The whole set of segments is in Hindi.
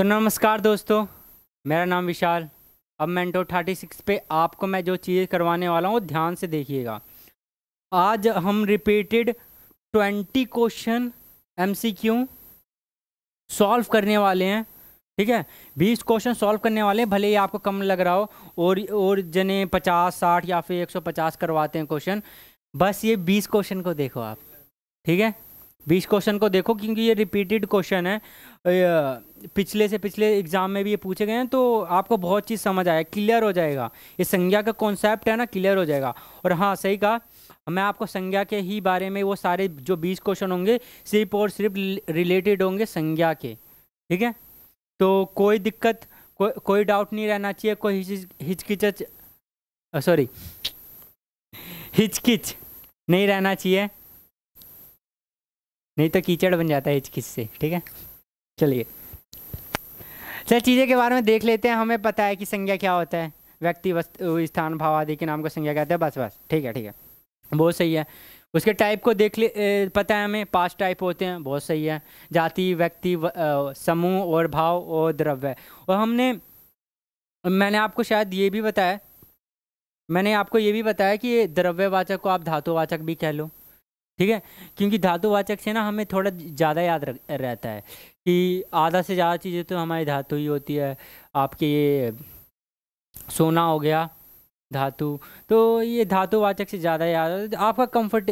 तो नमस्कार दोस्तों मेरा नाम विशाल अब मेंटो थर्टी सिक्स पे आपको मैं जो चीज़ करवाने वाला हूँ ध्यान से देखिएगा आज हम repeated twenty question MCQ solve करने वाले हैं ठीक है बीस क्वेश्चन सॉल्व करने वाले हैं भले ही आपको कम लग रहा हो और और जने पचास साठ या फिर एक सौ पचास करवाते हैं क्वेश्चन बस ये बीस क्वेश्चन को देखो आप ठीक है बीस क्वेश्चन को देखो क्योंकि ये रिपीटेड क्वेश्चन है पिछले से पिछले एग्ज़ाम में भी ये पूछे गए हैं तो आपको बहुत चीज़ समझ आया क्लियर हो जाएगा ये संज्ञा का कॉन्सेप्ट है ना क्लियर हो जाएगा और हाँ सही कहा मैं आपको संज्ञा के ही बारे में वो सारे जो बीस क्वेश्चन होंगे सिर्फ और सिर्फ रिलेटेड होंगे संज्ञा के ठीक है तो कोई दिक्कत को, कोई डाउट नहीं रहना चाहिए कोई हिचकिच सॉरी हिचकिच नहीं रहना चाहिए नहीं तो कीचड़ बन जाता है हिचकिच से ठीक है चलिए चल चीज़ें के बारे में देख लेते हैं हमें पता है कि संज्ञा क्या होता है व्यक्ति वस्तु स्थान भाव आदि के नाम को संज्ञा कहते हैं बस बस ठीक है ठीक है बहुत सही है उसके टाइप को देख ले पता है हमें पांच टाइप होते हैं बहुत सही है जाति व्यक्ति समूह और भाव और द्रव्य और हमने मैंने आपको शायद ये भी बताया मैंने आपको ये भी बताया कि द्रव्यवाचक को आप धातुवाचक भी कह लो ठीक है क्योंकि धातुवाचक से ना हमें थोड़ा ज़्यादा याद रहता है कि आधा से ज़्यादा चीज़ें तो हमारी धातु ही होती है आपके ये सोना हो गया धातु तो ये धातुवाचक से ज़्यादा याद आपका कंफर्ट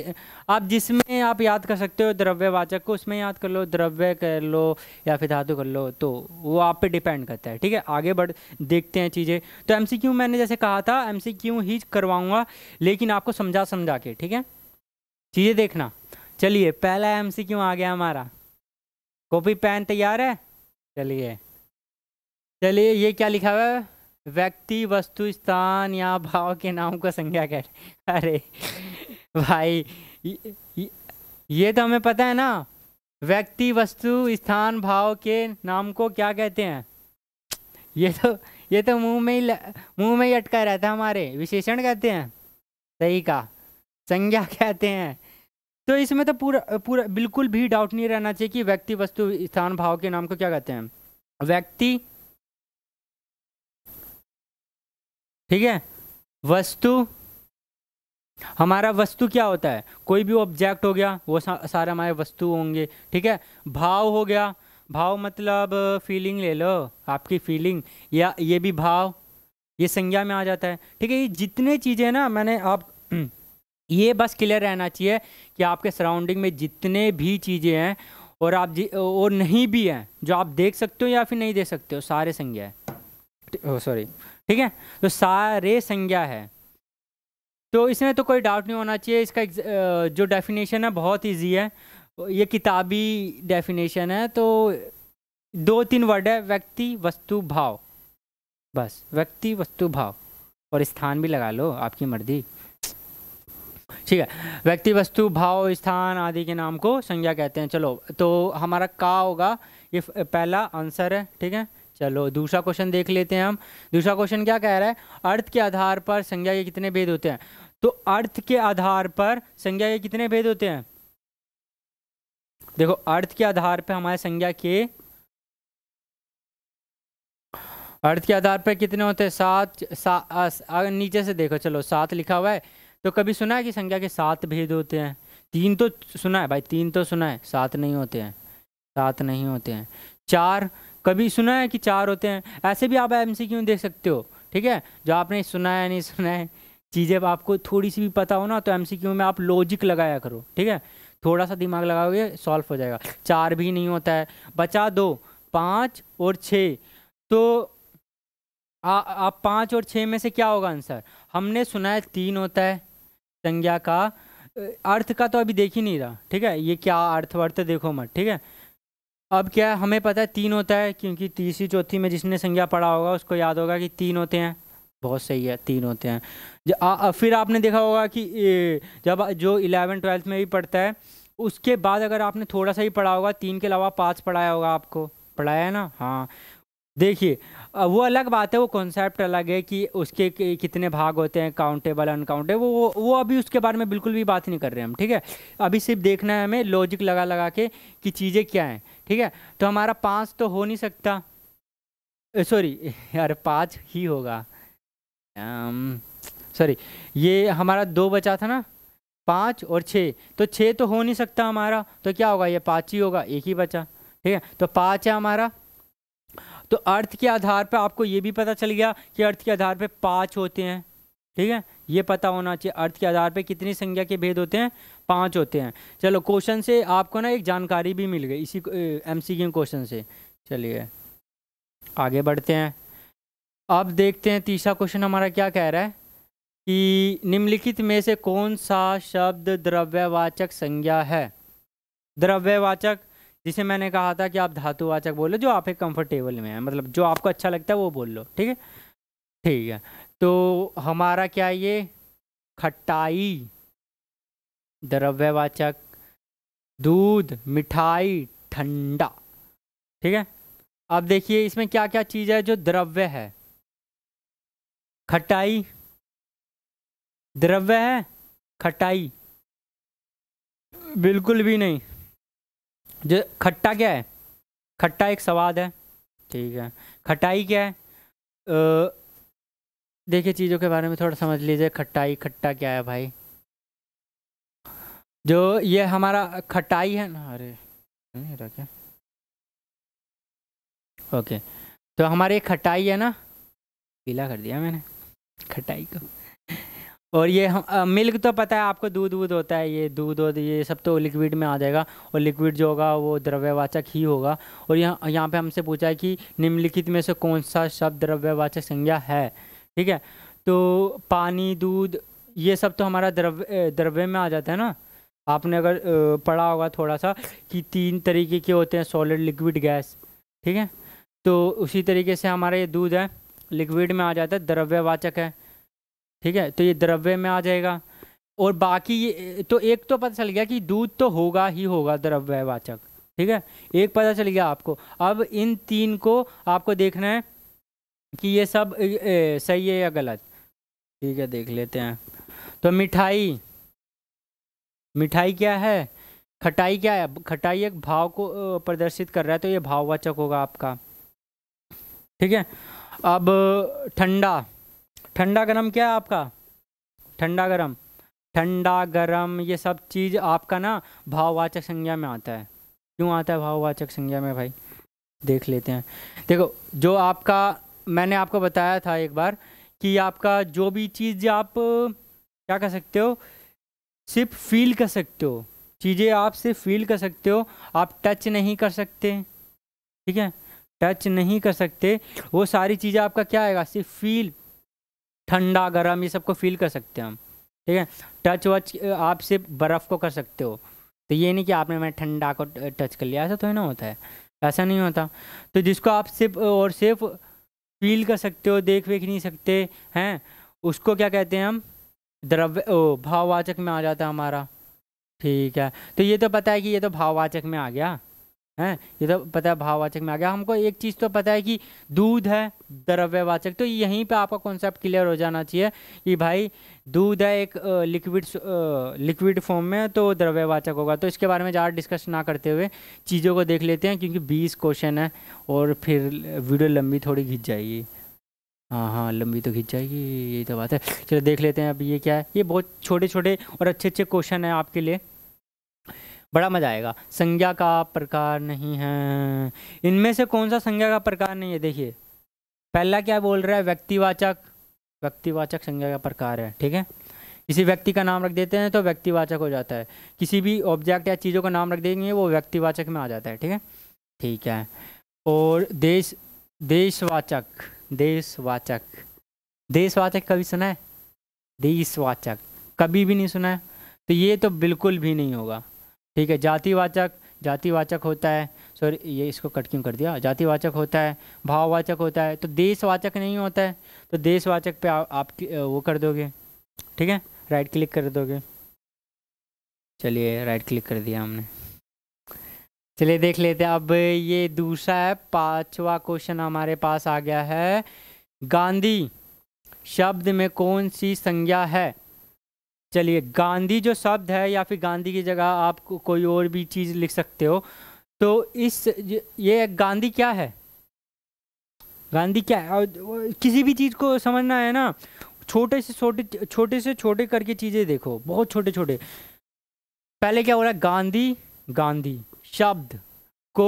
आप जिसमें आप याद कर सकते हो द्रव्यवाचक को उसमें याद कर लो द्रव्य कर लो या फिर धातु कर लो तो वो आप पे डिपेंड करता है ठीक है आगे बढ़ देखते हैं चीज़ें तो एमसीक्यू मैंने जैसे कहा था एमसीक्यू ही करवाऊँगा लेकिन आपको समझा समझा के ठीक है चीज़ें देखना चलिए पहला एम सी क्यों आ गया हमारा कॉपी पेन तैयार है चलिए चलिए ये क्या लिखा हुआ है व्यक्ति वस्तु स्थान या भाव के नाम को संज्ञा कह अरे भाई ये, ये, ये तो हमें पता है ना व्यक्ति वस्तु स्थान भाव के नाम को क्या कहते हैं ये तो ये तो मुंह में ही मुंह में ही अटका रहता है हमारे विशेषण कहते हैं सही का संज्ञा कहते हैं तो इसमें तो पूरा पूरा बिल्कुल भी डाउट नहीं रहना चाहिए कि व्यक्ति वस्तु स्थान भाव के नाम को क्या कहते हैं व्यक्ति ठीक है वस्तु हमारा वस्तु क्या होता है कोई भी ऑब्जेक्ट हो गया वो सारे हमारे वस्तु होंगे ठीक है भाव हो गया भाव मतलब फीलिंग ले लो आपकी फीलिंग या ये भी भाव ये संज्ञा में आ जाता है ठीक है ये जितने चीज़ें ना मैंने आप ये बस क्लियर रहना चाहिए कि आपके सराउंडिंग में जितने भी चीज़ें हैं और आप जी और नहीं भी हैं जो आप देख सकते हो या फिर नहीं देख सकते हो सारे संज्ञा है सॉरी ठीक है तो सारे संज्ञा है तो इसमें तो कोई डाउट नहीं होना चाहिए इसका जो डेफिनेशन है बहुत इजी है ये किताबी डेफिनेशन है तो दो तीन वर्ड है व्यक्ति वस्तु भाव बस व्यक्ति वस्तु भाव और स्थान भी लगा लो आपकी मर्जी ठीक है व्यक्ति वस्तु भाव स्थान आदि के नाम को संज्ञा कहते हैं चलो तो हमारा का होगा ये पहला आंसर है ठीक है चलो दूसरा क्वेश्चन देख लेते हैं हम दूसरा क्वेश्चन क्या कह रहा है अर्थ के आधार पर संज्ञा के कितने भेद होते हैं तो अर्थ के आधार पर संज्ञा के कितने भेद होते हैं देखो अर्थ के आधार पर हमारे संज्ञा के अर्थ के आधार पर कितने होते हैं सात सा, नीचे से देखो चलो सात लिखा हुआ है तो कभी सुना है कि संख्या के सात भेद होते हैं तीन तो सुना है भाई तीन तो सुना है सात नहीं होते हैं सात नहीं होते हैं चार कभी सुना है कि चार होते हैं ऐसे भी आप एम सी क्यू देख सकते हो ठीक है जो आपने सुना है नहीं सुना है चीज़ें आपको थोड़ी सी भी पता हो ना तो एम सी क्यू में आप लॉजिक लगाया करो ठीक है थोड़ा सा दिमाग लगाओगे सॉल्व हो जाएगा चार भी नहीं होता है बचा दो पाँच और छः तो आ, आप पाँच और छः में से क्या होगा आंसर हमने सुना है तीन होता है संज्ञा का अर्थ का तो अभी देख ही नहीं रहा ठीक है ये क्या अर्थ वर्थ देखो मत ठीक है अब क्या है हमें पता है तीन होता है क्योंकि तीसरी चौथी में जिसने संज्ञा पढ़ा होगा उसको याद होगा कि तीन होते हैं बहुत सही है तीन होते हैं आ, आ, फिर आपने देखा होगा कि ए, जब जो इलेवन ट्वेल्थ में भी पढ़ता है उसके बाद अगर आपने थोड़ा सा ही पढ़ा होगा तीन के अलावा पाँच पढ़ाया होगा आपको पढ़ाया है ना हाँ देखिए वो अलग बात है वो कॉन्सेप्ट अलग है कि उसके कितने भाग होते हैं काउंटेबल अनकाउंटेबल वो वो अभी उसके बारे में बिल्कुल भी बात नहीं कर रहे हम ठीक है अभी सिर्फ देखना है हमें लॉजिक लगा लगा के कि चीज़ें क्या हैं ठीक है तो हमारा पाँच तो हो नहीं सकता सॉरी यार पाँच ही होगा सॉरी ये हमारा दो बचा था ना पाँच और छः तो छः तो हो नहीं सकता हमारा तो क्या होगा ये पाँच ही होगा एक ही बचा ठीक है तो पाँच है हमारा तो अर्थ के आधार पर आपको ये भी पता चल गया कि अर्थ के आधार पर पाँच होते हैं ठीक है ये पता होना चाहिए अर्थ के आधार पर कितनी संख्या के भेद होते हैं पाँच होते हैं चलो क्वेश्चन से आपको ना एक जानकारी भी मिल गई इसी एम सी क्वेश्चन से चलिए आगे बढ़ते हैं अब देखते हैं तीसरा क्वेश्चन हमारा क्या कह रहा है कि निम्नलिखित में से कौन सा शब्द द्रव्यवाचक संज्ञा है द्रव्यवाचक जिसे मैंने कहा था कि आप धातुवाचक बोलो जो आप कंफर्टेबल में है मतलब जो आपको अच्छा लगता है वो बोल लो ठीक है ठीक है तो हमारा क्या ये खटाई द्रव्यवाचक दूध मिठाई ठंडा ठीक है अब देखिए इसमें क्या क्या चीज़ है जो द्रव्य है खटाई द्रव्य है खटाई बिल्कुल भी नहीं जो खट्टा क्या है खट्टा एक स्वाद है ठीक है खटाई क्या है देखिए चीज़ों के बारे में थोड़ा समझ लीजिए खट्टाई खट्टा क्या है भाई जो ये हमारा खटाई है ना अरे नहीं रखे क्या ओके तो हमारी खटाई है ना पीला कर दिया मैंने खटाई को और ये हम आ, मिल्क तो पता है आपको दूध वूध होता है ये दूध और ये सब तो लिक्विड में आ जाएगा और लिक्विड जो होगा वो द्रव्यवाचक ही होगा और यहाँ यहाँ पे हमसे पूछा है कि निम्नलिखित में से कौन सा शब्द द्रव्यवाचक संज्ञा है ठीक है तो पानी दूध ये सब तो हमारा द्रव्य द्रव्य में आ जाता है ना आपने अगर पढ़ा होगा थोड़ा सा कि तीन तरीके के होते हैं सॉलिड लिक्विड गैस ठीक है तो उसी तरीके से हमारा ये दूध है लिक्विड में आ जाता है द्रव्यवाचक है ठीक है तो ये द्रव्य में आ जाएगा और बाकी ये तो एक तो पता चल गया कि दूध तो होगा ही होगा द्रव्यवाचक ठीक है एक पता चल गया आपको अब इन तीन को आपको देखना है कि ये सब ए, ए, सही है या गलत ठीक है देख लेते हैं तो मिठाई मिठाई क्या है खटाई क्या है खटाई एक भाव को प्रदर्शित कर रहा है तो ये भाववाचक होगा आपका ठीक है अब ठंडा ठंडा गर्म क्या है आपका ठंडा गर्म ठंडा गर्म ये सब चीज़ आपका ना भाववाचक संज्ञा में आता है क्यों आता है भाववाचक संज्ञा में भाई देख लेते हैं देखो जो आपका मैंने आपको बताया था एक बार कि आपका जो भी चीज़ आप क्या कर सकते हो सिर्फ फील कर सकते हो चीज़ें आप सिर्फ फील कर सकते हो आप टच नहीं कर सकते ठीक है टच नहीं कर सकते वो सारी चीज़ें आपका क्या आएगा सिर्फ फील ठंडा गर्म ये सबको फील कर सकते हैं हम ठीक है टच वच आप सिर्फ बर्फ़ को कर सकते हो तो ये नहीं कि आपने मैं ठंडा को टच कर लिया ऐसा तो ना होता है ऐसा नहीं होता तो जिसको आप सिर्फ और सिर्फ फील कर सकते हो देख वेख नहीं सकते हैं उसको क्या कहते हैं हम द्रव्य ओ भाववाचक में आ जाता है हमारा ठीक है तो ये तो पता है कि ये तो भाववाचक में आ गया हैं ये तो पता है भाववाचक में आ गया हमको एक चीज़ तो पता है कि दूध है द्रव्यवाचक तो यहीं पे आपका कॉन्सेप्ट क्लियर हो जाना चाहिए कि भाई दूध है एक लिक्विड लिक्विड फॉर्म में तो द्रव्यवाचक होगा तो इसके बारे में ज़्यादा डिस्कस ना करते हुए चीज़ों को देख लेते हैं क्योंकि बीस क्वेश्चन है और फिर वीडियो लंबी थोड़ी खींच जाएगी हाँ हाँ लंबी तो खींच जाएगी यही तो बात है चलो देख लेते हैं अब ये क्या है ये बहुत छोटे छोटे और अच्छे अच्छे क्वेश्चन हैं आपके लिए बड़ा मज़ा आएगा संज्ञा का प्रकार नहीं है इनमें से कौन सा संज्ञा का प्रकार नहीं है देखिए पहला क्या बोल रहा है व्यक्तिवाचक व्यक्तिवाचक संज्ञा का प्रकार है ठीक है किसी व्यक्ति का नाम रख देते हैं तो व्यक्तिवाचक हो जाता है किसी भी ऑब्जेक्ट या चीज़ों का नाम रख देंगे वो व्यक्तिवाचक में आ जाता है ठीक है ठीक है और देश देशवाचक देशवाचक देशवाचक कभी सुना है देशवाचक कभी भी नहीं सुना है तो ये तो बिल्कुल भी नहीं होगा ठीक है जातिवाचक जातिवाचक होता है सॉरी ये इसको कट क्यों कर दिया जातिवाचक होता है भाववाचक होता है तो देशवाचक नहीं होता है तो देशवाचक पे आ, आप वो कर दोगे ठीक है राइट क्लिक कर दोगे चलिए राइट क्लिक कर दिया हमने चलिए देख लेते हैं अब ये दूसरा है पांचवा क्वेश्चन हमारे पास आ गया है गांधी शब्द में कौन सी संज्ञा है चलिए गांधी जो शब्द है या फिर गांधी की जगह आप को, कोई और भी चीज़ लिख सकते हो तो इस ये गांधी क्या है गांधी क्या है और किसी भी चीज़ को समझना है ना छोटे से छोटे छोटे से छोटे करके चीज़ें देखो बहुत छोटे छोटे पहले क्या हो रहा है गांधी गांधी शब्द को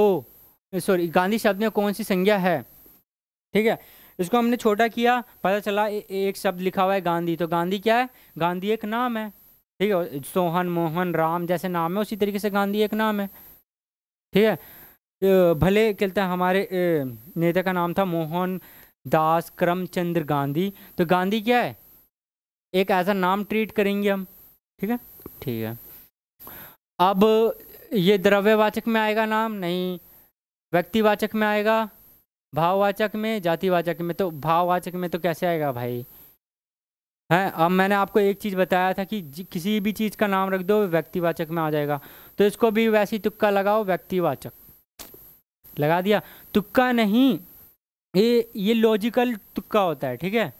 सॉरी गांधी शब्द में कौन सी संज्ञा है ठीक है इसको हमने छोटा किया पता चला ए, एक शब्द लिखा हुआ है गांधी तो गांधी क्या है गांधी एक नाम है ठीक है सोहन मोहन राम जैसे नाम है उसी तरीके से गांधी एक नाम है ठीक है भले कहते हैं हमारे नेता का नाम था मोहन दास करमचंद्र गांधी तो गांधी क्या है एक ऐसा नाम ट्रीट करेंगे हम ठीक है ठीक है अब ये द्रव्यवाचक में आएगा नाम नहीं व्यक्तिवाचक में आएगा भाववाचक में जातिवाचक में तो भाववाचक में तो कैसे आएगा भाई है अब मैंने आपको एक चीज़ बताया था कि किसी भी चीज़ का नाम रख दो व्यक्तिवाचक में आ जाएगा तो इसको भी वैसी तुक्का लगाओ व्यक्तिवाचक लगा दिया तुक्का नहीं ये ये लॉजिकल तुक्का होता है ठीक है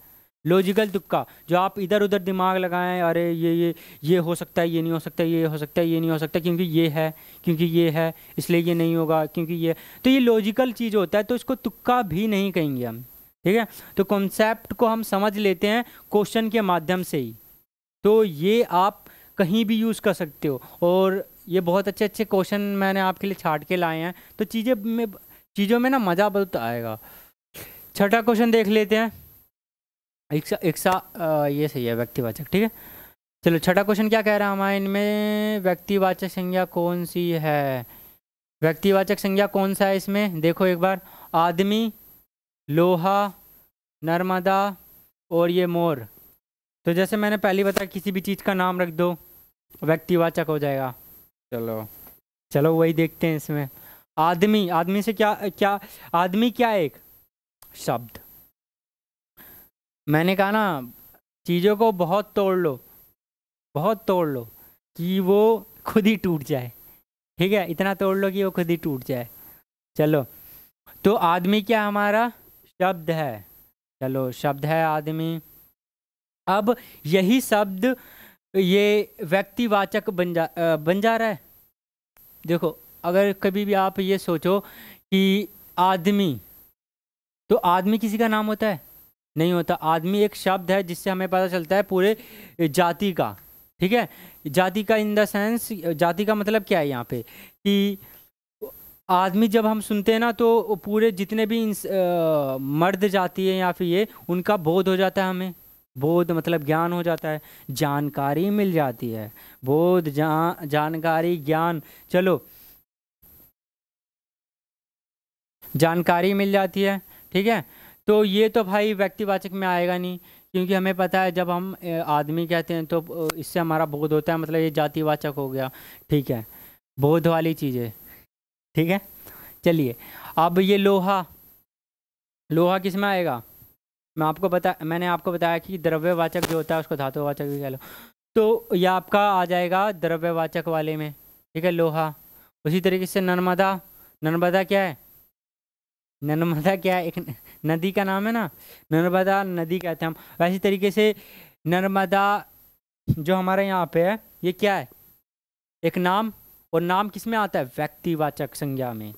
लॉजिकल तुक्का जो आप इधर उधर दिमाग लगाएं अरे ये ये ये हो सकता है ये नहीं हो सकता ये हो सकता है ये नहीं हो सकता क्योंकि ये है क्योंकि ये है इसलिए ये नहीं होगा क्योंकि ये तो ये लॉजिकल चीज़ होता है तो इसको तुक्का भी नहीं कहेंगे हम ठीक है तो कॉन्सेप्ट को हम समझ लेते हैं क्वेश्चन के माध्यम से ही तो ये आप कहीं भी यूज़ कर सकते हो और ये बहुत अच्छे अच्छे क्वेश्चन मैंने आपके लिए छाट के लाए हैं तो चीज़ें में चीज़ों में ना मज़ा बहुत आएगा छठा क्वेश्चन देख लेते हैं इक्सा इक्सा ये सही है व्यक्तिवाचक ठीक है चलो छठा क्वेश्चन क्या कह रहा है हमारे इनमें व्यक्तिवाचक संज्ञा कौन सी है व्यक्तिवाचक संज्ञा कौन सा है इसमें देखो एक बार आदमी लोहा नर्मदा और ये मोर तो जैसे मैंने पहली बताया किसी भी चीज़ का नाम रख दो व्यक्तिवाचक हो जाएगा चलो चलो वही देखते हैं इसमें आदमी आदमी से क्या क्या आदमी क्या एक शब्द मैंने कहा ना चीज़ों को बहुत तोड़ लो बहुत तोड़ लो कि वो खुद ही टूट जाए ठीक है इतना तोड़ लो कि वो खुद ही टूट जाए चलो तो आदमी क्या हमारा शब्द है चलो शब्द है आदमी अब यही शब्द ये व्यक्तिवाचक बन जा बन जा रहा है देखो अगर कभी भी आप ये सोचो कि आदमी तो आदमी किसी का नाम होता है नहीं होता आदमी एक शब्द है जिससे हमें पता चलता है पूरे जाति का ठीक है जाति का इन द सेंस जाति का मतलब क्या है यहाँ पे कि आदमी जब हम सुनते हैं ना तो पूरे जितने भी इंस, आ, मर्द जाति है या फिर ये उनका बोध हो जाता है हमें बोध मतलब ज्ञान हो जाता है जानकारी मिल जाती है बोध जा, जानकारी ज्ञान चलो जानकारी मिल जाती है ठीक है तो ये तो भाई व्यक्तिवाचक में आएगा नहीं क्योंकि हमें पता है जब हम आदमी कहते हैं तो इससे हमारा बोध होता है मतलब ये जातिवाचक हो गया ठीक है बोध वाली चीज़ें ठीक है चलिए अब ये लोहा लोहा किस में आएगा मैं आपको बता मैंने आपको बताया कि द्रव्यवाचक जो होता है उसको धातुवाचक भी कह लो तो यह आपका आ जाएगा द्रव्यवाचक वाले में ठीक है लोहा उसी तरीके से नर्मदा नर्मदा क्या है नर्मदा क्या है एक नदी का नाम है ना नर्मदा नदी कहते हैं हम वैसे तरीके से नर्मदा जो हमारे यहाँ पे है ये क्या है एक नाम और नाम किस में आता है व्यक्तिवाचक संज्ञा में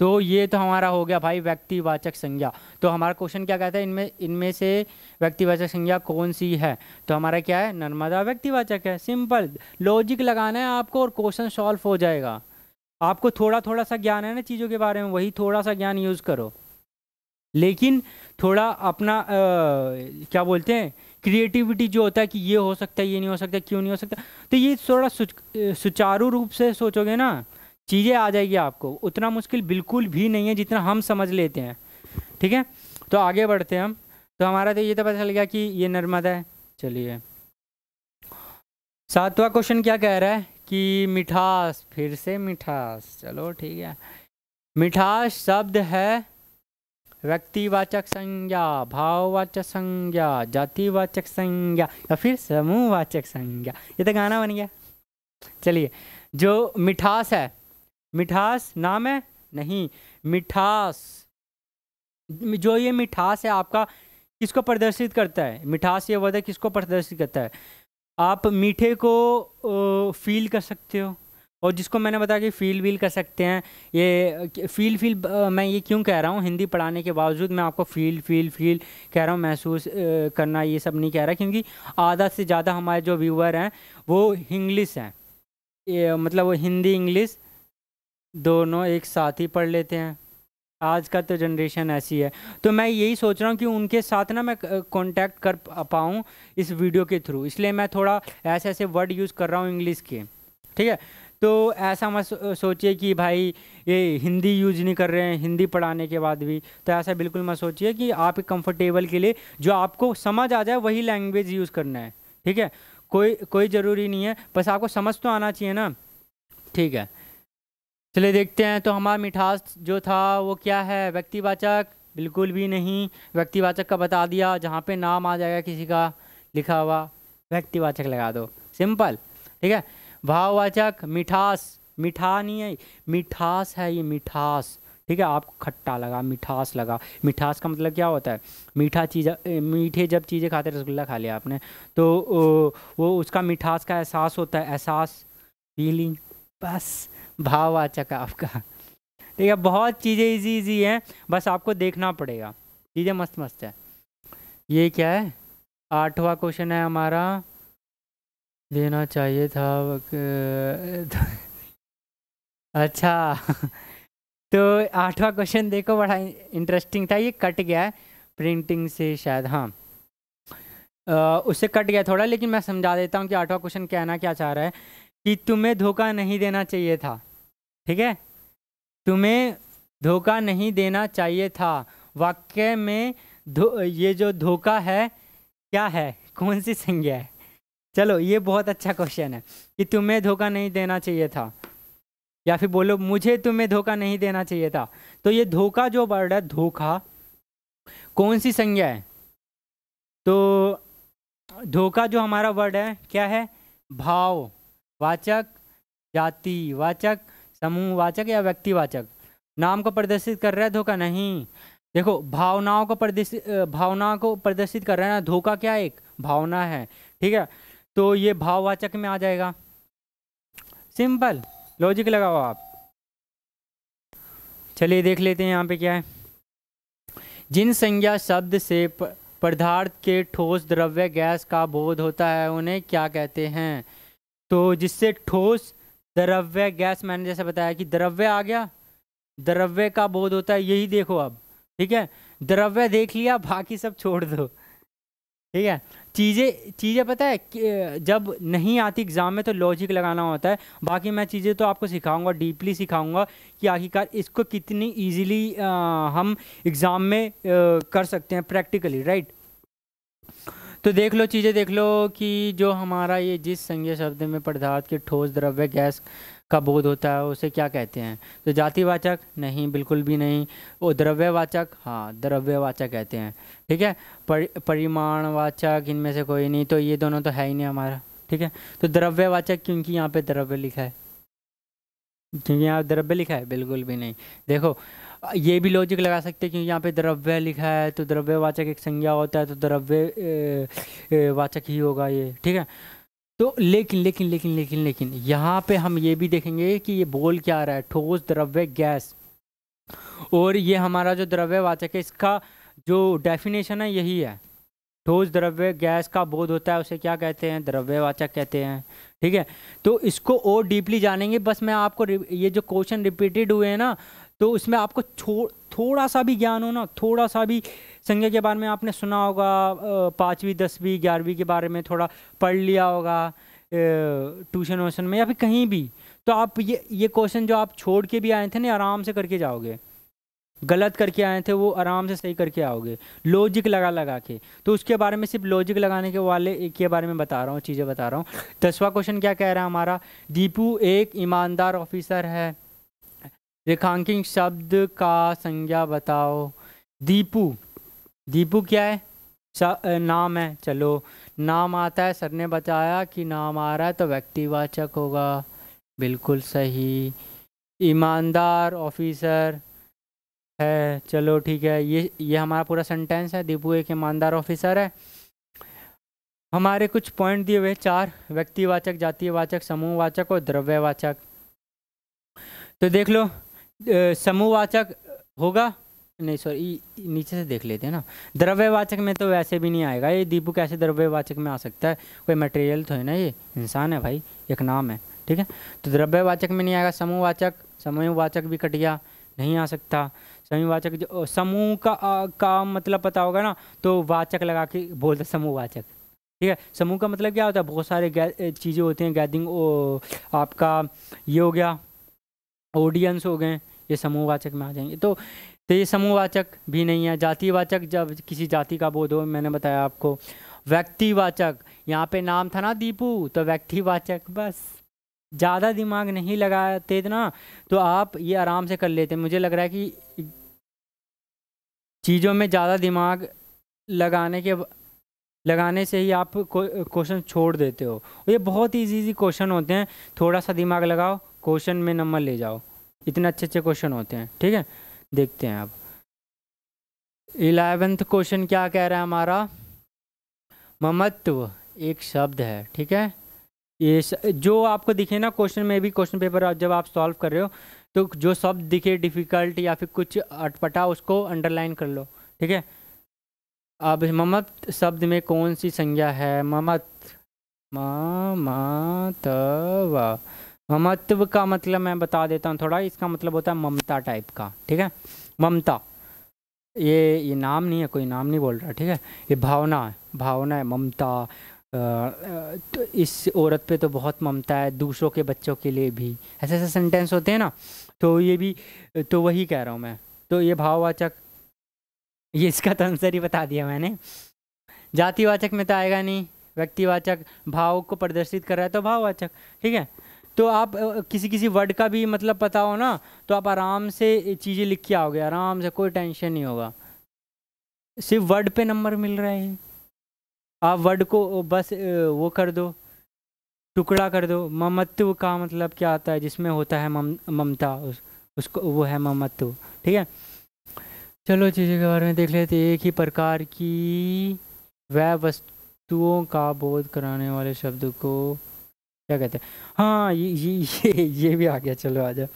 तो ये तो हमारा हो गया भाई व्यक्तिवाचक संज्ञा तो हमारा क्वेश्चन क्या कहता है इनमें इनमें से व्यक्तिवाचक संज्ञा कौन सी है तो हमारा क्या है नर्मदा व्यक्तिवाचक है सिंपल लॉजिक लगाना है आपको और क्वेश्चन सॉल्व हो जाएगा आपको थोड़ा थोड़ा सा ज्ञान है ना चीज़ों के बारे में वही थोड़ा सा ज्ञान यूज़ करो लेकिन थोड़ा अपना आ, क्या बोलते हैं क्रिएटिविटी जो होता है कि ये हो सकता है ये नहीं हो सकता क्यों नहीं हो सकता तो ये थोड़ा सुचारू रूप से सोचोगे ना चीज़ें आ जाएगी आपको उतना मुश्किल बिल्कुल भी नहीं है जितना हम समझ लेते हैं ठीक है तो आगे बढ़ते हैं हम तो हमारा तो ये तो पता चल गया कि ये नर्मदा है चलिए सातवां क्वेश्चन क्या कह रहा है की मिठास फिर से मिठास चलो ठीक है मिठास शब्द है व्यक्तिवाचक संज्ञा भाववाचक संज्ञा जातिवाचक संज्ञा या फिर समूहवाचक संज्ञा ये तो गाना बन गया चलिए जो मिठास है मिठास नाम है नहीं मिठास जो ये मिठास है आपका किसको प्रदर्शित करता है मिठास ये वर्द किसको प्रदर्शित करता है आप मीठे को फील कर सकते हो और जिसको मैंने बताया कि फील वील कर सकते हैं ये फील फील मैं ये क्यों कह रहा हूँ हिंदी पढ़ाने के बावजूद मैं आपको फील फील फील कह रहा हूँ महसूस करना ये सब नहीं कह रहा क्योंकि आधा से ज़्यादा हमारे जो व्यूअर हैं वो इंग्लिश हैं मतलब वो हिंदी इंग्लिश दोनों एक साथ ही पढ़ लेते हैं आज का तो जनरेशन ऐसी है तो मैं यही सोच रहा हूँ कि उनके साथ ना मैं कांटेक्ट कर पाऊँ इस वीडियो के थ्रू इसलिए मैं थोड़ा ऐसे ऐसे वर्ड यूज़ कर रहा हूँ इंग्लिश के ठीक है तो ऐसा मत सोचिए कि भाई ये हिंदी यूज नहीं कर रहे हैं हिंदी पढ़ाने के बाद भी तो ऐसा बिल्कुल मत सोचिए कि आप कंफर्टेबल के लिए जो आपको समझ आ जाए वही लैंग्वेज यूज़ करना है ठीक है कोई कोई ज़रूरी नहीं है बस आपको समझ तो आना चाहिए ना ठीक है चलिए देखते हैं तो हमारा मिठास जो था वो क्या है व्यक्तिवाचक बिल्कुल भी नहीं व्यक्तिवाचक का बता दिया जहाँ पे नाम आ जाएगा किसी का लिखा हुआ व्यक्तिवाचक लगा दो सिंपल ठीक है भाववाचक मिठास मिठा नहीं है मिठास है ये मिठास ठीक है आपको खट्टा लगा मिठास लगा मिठास का मतलब क्या होता है मीठा चीज़ मीठे जब चीज़ें खाते रसगुल्ला खा लिया आपने तो वो उसका मिठास का एहसास होता है एहसास फीलिंग बस भाववाचक है आपका ठीक है बहुत चीज़ें इजी इजी हैं बस आपको देखना पड़ेगा चीज़ें मस्त मस्त है ये क्या है आठवां क्वेश्चन है हमारा लेना चाहिए था अच्छा तो आठवां क्वेश्चन देखो बड़ा इंटरेस्टिंग था ये कट गया है प्रिंटिंग से शायद हाँ उससे कट गया थोड़ा लेकिन मैं समझा देता हूँ कि आठवां क्वेश्चन कहना क्या चाह रहा है कि तुम्हें धोखा नहीं देना चाहिए था ठीक है तुम्हें धोखा नहीं देना चाहिए था वाक्य में धो ये जो धोखा है क्या है कौन सी संज्ञा है चलो ये बहुत अच्छा क्वेश्चन है कि तुम्हें धोखा नहीं देना चाहिए था या फिर बोलो मुझे तुम्हें धोखा नहीं देना चाहिए था तो ये धोखा जो वर्ड है धोखा कौन सी संज्ञा है तो धोखा जो हमारा वर्ड है क्या है भाव वाचक जाति वाचक समूह वाचक या व्यक्तिवाचक नाम को प्रदर्शित कर रहा है धोखा नहीं देखो भावनाओं को प्रदर्शित भावना को प्रदर्शित कर रहा है ना धोखा क्या एक भावना है ठीक है तो ये भाववाचक में आ जाएगा सिंपल लॉजिक लगाओ आप चलिए देख लेते हैं यहाँ पे क्या है जिन संज्ञा शब्द से पदार्थ के ठोस द्रव्य गैस का बोध होता है उन्हें क्या कहते हैं तो जिससे ठोस द्रव्य गैस मैंने जैसे बताया कि द्रव्य आ गया द्रव्य का बोध होता है यही देखो अब ठीक है द्रव्य देख लिया बाकी सब छोड़ दो ठीक है चीज़ें चीज़ें पता है कि जब नहीं आती एग्ज़ाम में तो लॉजिक लगाना होता है बाकी मैं चीज़ें तो आपको सिखाऊंगा डीपली सिखाऊंगा कि आखिरकार इसको कितनी इजीली हम एग्ज़ाम में आ, कर सकते हैं प्रैक्टिकली राइट तो देख लो चीज़ें देख लो कि जो हमारा ये जिस संज्ञा शब्द में पदार्थ के ठोस द्रव्य गैस का बोध होता है उसे क्या कहते हैं तो जातिवाचक नहीं बिल्कुल भी नहीं वो द्रव्यवाचक हाँ द्रव्यवाचक कहते हैं ठीक है पर, परिमाणवाचक इनमें से कोई नहीं तो ये दोनों तो है ही नहीं हमारा ठीक है तो द्रव्यवाचक क्योंकि यहाँ पे द्रव्य लिखा है क्योंकि यहाँ द्रव्य लिखा है बिल्कुल भी नहीं देखो ये भी लॉजिक लगा सकते हैं क्योंकि यहाँ पे द्रव्य लिखा है तो द्रव्य वाचक एक संज्ञा होता है तो द्रव्य वाचक ही होगा ये ठीक है तो लेकिन लेकिन लेकिन लेकिन लेकिन यहाँ पे हम ये भी देखेंगे कि ये बोल क्या रहा है ठोस द्रव्य गैस और ये हमारा जो द्रव्य वाचक है इसका जो डेफिनेशन है यही है ठोस द्रव्य गैस का बोध होता है उसे क्या कहते हैं द्रव्यवाचक कहते हैं ठीक है तो इसको और डीपली जानेंगे बस मैं आपको ये जो क्वेश्चन रिपीटेड हुए हैं ना तो इसमें आपको थो, थोड़ा सा भी ज्ञान हो ना थोड़ा सा भी संज्ञा के बारे में आपने सुना होगा पाँचवीं दसवीं ग्यारहवीं के बारे में थोड़ा पढ़ लिया होगा ट्यूशन व्यूशन में या फिर कहीं भी तो आप ये ये क्वेश्चन जो आप छोड़ के भी आए थे ना आराम से करके जाओगे गलत करके आए थे वो आराम से सही करके आओगे लॉजिक लगा लगा के तो उसके बारे में सिर्फ लॉजिक लगाने के वाले के बारे में बता रहा हूँ चीज़ें बता रहा हूँ दसवा क्वेश्चन क्या कह रहा है हमारा दीपू एक ईमानदार ऑफिसर है रेखांकिन शब्द का संज्ञा बताओ दीपू दीपू क्या है नाम है चलो नाम आता है सर ने बताया कि नाम आ रहा है तो व्यक्तिवाचक होगा बिल्कुल सही ईमानदार ऑफिसर है चलो ठीक है ये ये हमारा पूरा सेंटेंस है दीपू एक ईमानदार ऑफिसर है हमारे कुछ पॉइंट दिए हुए चार व्यक्तिवाचक जातीयवाचक समूहवाचक और द्रव्यवाचक तो देख लो समूहवाचक होगा नहीं सॉरी नीचे से देख लेते हैं ना द्रव्यवाचक में तो वैसे भी नहीं आएगा ये दीपू कैसे द्रव्यवाचक में आ सकता है कोई मटेरियल तो है ना ये इंसान है भाई एक नाम है ठीक है तो द्रव्यवाचक में नहीं आएगा समूहवाचक समूहवाचक भी कट गया नहीं आ सकता समूहवाचक जो समूह का आ, का मतलब पता होगा ना तो वाचक लगा के बोलते समूहवाचक ठीक है समूह का मतलब क्या होता है बहुत सारे चीज़ें होती हैं गैदरिंग आपका ये हो गया ऑडियंस हो गए ये समूहवाचक में आ जाएंगे तो तो ये समूहवाचक भी नहीं है जातिवाचक जब किसी जाति का बोध हो मैंने बताया आपको व्यक्तिवाचक यहाँ पे नाम था ना दीपू तो व्यक्तिवाचक बस ज़्यादा दिमाग नहीं लगाते ना तो आप ये आराम से कर लेते मुझे लग रहा है कि चीज़ों में ज़्यादा दिमाग लगाने के लगाने से ही आप क्वेश्चन छोड़ देते हो ये बहुत ईजी ईजी क्वेश्चन होते हैं थोड़ा सा दिमाग लगाओ क्वेश्चन में नंबर ले जाओ इतने अच्छे अच्छे क्वेश्चन होते हैं ठीक है देखते हैं अब इलेवेंथ क्वेश्चन क्या कह रहा है हमारा ममत्व एक शब्द है ठीक है ये जो आपको दिखे ना क्वेश्चन में भी क्वेश्चन पेपर जब आप सॉल्व कर रहे हो तो जो शब्द दिखे डिफ़िकल्ट या फिर कुछ अटपटा उसको अंडरलाइन कर लो ठीक है अब ममत शब्द में कौन सी संज्ञा है ममत व ममत्व का मतलब मैं बता देता हूँ थोड़ा इसका मतलब होता है ममता टाइप का ठीक है ममता ये ये नाम नहीं है कोई नाम नहीं बोल रहा ठीक है ये भावना है भावना है ममता तो इस औरत पे तो बहुत ममता है दूसरों के बच्चों के लिए भी ऐसे ऐसे सेंटेंस होते हैं ना तो ये भी तो वही कह रहा हूँ मैं तो ये भाववाचक ये इसका तो आंसर ही बता दिया मैंने जातिवाचक में तो आएगा नहीं व्यक्तिवाचक भाव को प्रदर्शित कर रहा है तो भाववाचक ठीक है तो आप किसी किसी वर्ड का भी मतलब पता हो ना तो आप आराम से चीज़ें लिख के आओगे आराम से कोई टेंशन नहीं होगा सिर्फ वर्ड पे नंबर मिल रहे हैं आप वर्ड को बस वो कर दो टुकड़ा कर दो ममत्व का मतलब क्या आता है जिसमें होता है मम ममता उस, उसको वो है ममत्व ठीक है चलो चीज़ों के बारे में देख लेते एक ही प्रकार की वह वस्तुओं का बोध कराने वाले शब्द को क्या कहते हैं हाँ ये ये ये, ये भी आ गया चलो आ जाए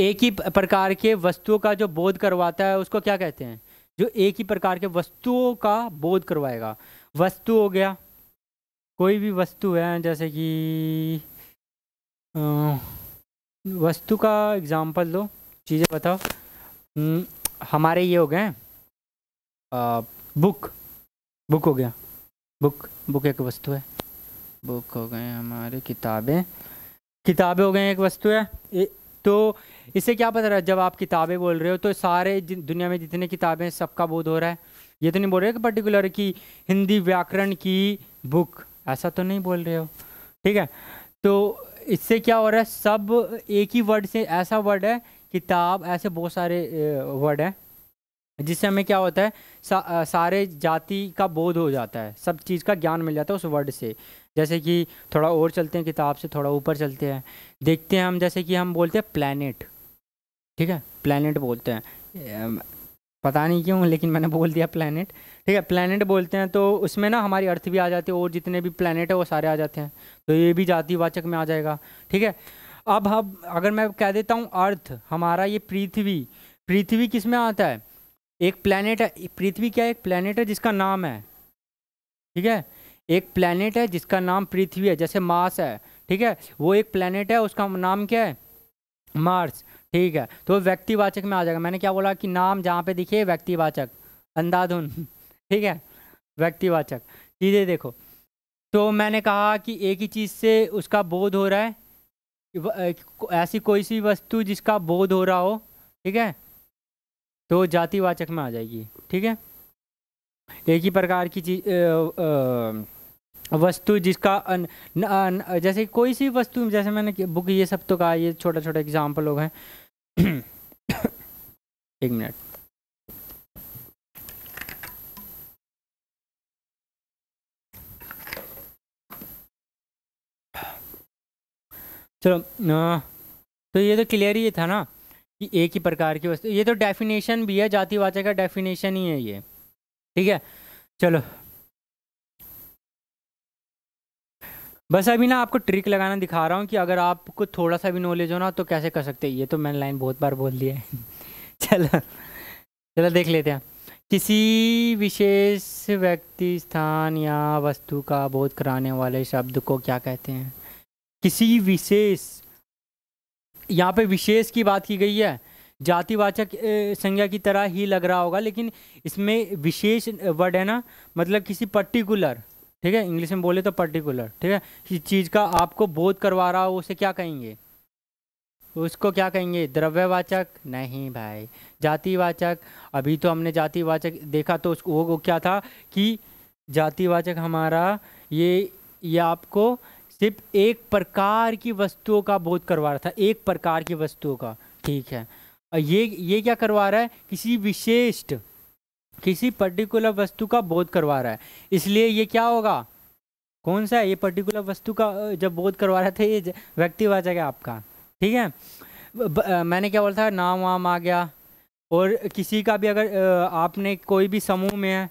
एक ही प्रकार के वस्तुओं का जो बोध करवाता है उसको क्या कहते हैं जो एक ही प्रकार के वस्तुओं का बोध करवाएगा वस्तु हो गया कोई भी वस्तु है जैसे कि वस्तु का एग्जाम्पल दो चीज़ें बताओ हम्म, हमारे ये हो गए बुक बुक हो गया बुक बुक एक वस्तु है बुक हो गए हमारे किताबें किताबें हो गए एक वस्तु है ए, तो इससे क्या पता रहा जब आप किताबें बोल रहे हो तो सारे दुनिया में जितने किताबें हैं सबका बोध हो रहा है ये तो नहीं बोल रहे कि पर्टिकुलर की हिंदी व्याकरण की बुक ऐसा तो नहीं बोल रहे हो ठीक है तो इससे क्या हो रहा है सब एक ही वर्ड से ऐसा वर्ड है किताब ऐसे बहुत सारे वर्ड हैं जिससे हमें क्या होता है सा, सारे जाति का बोध हो जाता है सब चीज़ का ज्ञान मिल जाता है उस वर्ड से जैसे कि थोड़ा और चलते हैं किताब से थोड़ा ऊपर चलते हैं देखते हैं हम जैसे कि हम बोलते हैं प्लानट ठीक है प्लानट बोलते हैं पता नहीं क्यों लेकिन मैंने बोल दिया प्लानट ठीक है प्लानट बोलते हैं तो उसमें ना हमारी अर्थ भी आ जाती है और जितने भी प्लानट है वो सारे आ जाते हैं तो ये भी जातिवाचक में आ जाएगा ठीक है अब हम अगर मैं कह देता हूँ अर्थ हमारा ये पृथ्वी पृथ्वी किस में आता है एक प्लानट है पृथ्वी क्या एक प्लानट है जिसका नाम है ठीक है एक प्लानट है जिसका नाम पृथ्वी है जैसे मास है ठीक है वो एक प्लानट है उसका नाम क्या है मार्स ठीक है तो व्यक्तिवाचक में आ जाएगा मैंने क्या बोला कि नाम जहाँ पे दिखे व्यक्तिवाचक अंधाधुन ठीक है व्यक्तिवाचक चीज़ें देखो तो मैंने कहा कि एक ही चीज़ से उसका बोध हो रहा है ऐसी कोई सी वस्तु जिसका बोध हो रहा हो ठीक है तो जातिवाचक में आ जाएगी ठीक है एक ही प्रकार की चीज वस्तु जिसका अन, न, न, जैसे कोई सी वस्तु जैसे मैंने बुक ये सब तो कहा ये छोटा छोटा एग्जाम्पल लोग हैं एक मिनट चलो तो ये तो क्लियर ही था ना कि एक ही प्रकार की वस्तु ये तो डेफिनेशन भी है जातिवाचक का डेफिनेशन ही है ये ठीक है चलो बस अभी ना आपको ट्रिक लगाना दिखा रहा हूँ कि अगर आपको थोड़ा सा भी नॉलेज हो ना तो कैसे कर सकते हैं ये तो मैंने लाइन बहुत बार बोल दिया है चलो चलो देख लेते हैं किसी विशेष व्यक्ति स्थान या वस्तु का बोध कराने वाले शब्द को क्या कहते हैं किसी विशेष यहाँ पे विशेष की बात की गई है जातिवाचक संज्ञा की तरह ही लग रहा होगा लेकिन इसमें विशेष वर्ड है ना मतलब किसी पर्टिकुलर ठीक है इंग्लिश में बोले तो पर्टिकुलर ठीक है इस चीज़ का आपको बोध करवा रहा हो उसे क्या कहेंगे उसको क्या कहेंगे द्रव्यवाचक नहीं भाई जातिवाचक अभी तो हमने जातिवाचक देखा तो उसको वो, वो क्या था कि जातिवाचक हमारा ये ये आपको सिर्फ एक प्रकार की वस्तुओं का बोध करवा रहा था एक प्रकार की वस्तुओं का ठीक है ये ये क्या करवा रहा है किसी विशिष्ट किसी पर्टिकुलर वस्तु का बोध करवा रहा है इसलिए ये क्या होगा कौन सा है ये पर्टिकुलर वस्तु का जब बोध करवा रहा था तो ये व्यक्तिवाचक जाएगा आपका ठीक है ब, मैंने क्या बोला था नाम वाम आ गया और किसी का भी अगर आपने कोई भी समूह में है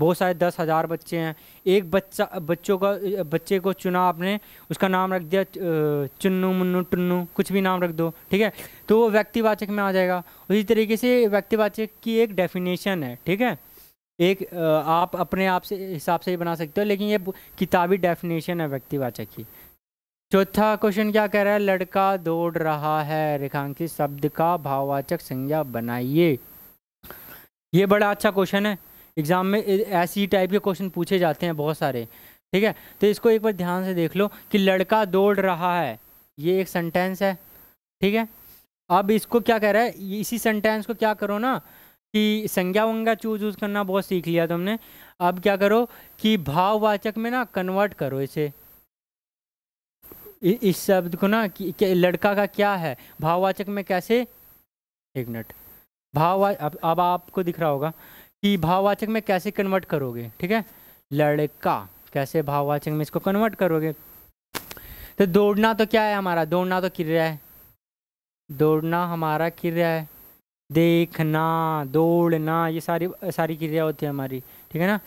बहुत सारे दस हज़ार बच्चे हैं एक बच्चा बच्चों का बच्चे को चुना आपने उसका नाम रख दिया चुन्नू मुन्नू टुन्नू कुछ भी नाम रख दो ठीक है तो वो व्यक्तिवाचक में आ जाएगा उसी तरीके से व्यक्तिवाचक की एक डेफिनेशन है ठीक है एक आप अपने आप से हिसाब से ही बना सकते हो लेकिन ये किताबी डेफिनेशन है व्यक्तिवाचक की चौथा क्वेश्चन क्या कह रहा है लड़का दौड़ रहा है रेखांकित शब्द का भाववाचक संज्ञा बनाइए ये बड़ा अच्छा क्वेश्चन है एग्ज़ाम में ऐसे ही टाइप के क्वेश्चन पूछे जाते हैं बहुत सारे ठीक है तो इसको एक बार ध्यान से देख लो कि लड़का दौड़ रहा है ये एक सेंटेंस है ठीक है अब इसको क्या कह रहा है इसी सेंटेंस को क्या करो ना कि संज्ञा वंगा चूज यूज करना बहुत सीख लिया तुमने अब क्या करो कि भाववाचक में ना कन्वर्ट करो इसे इस शब्द को ना कि, कि लड़का का क्या है भाववाचक में कैसे एक मिनट भाव अब अब आपको दिख रहा होगा कि भाववाचक में कैसे कन्वर्ट करोगे ठीक है लड़का कैसे भाववाचक में इसको कन्वर्ट करोगे तो दौड़ना तो क्या है हमारा दौड़ना तो क्रिया है दौड़ना हमारा क्रिया है देखना दौड़ना ये सारी सारी क्रिया होती है हमारी ठीक है ना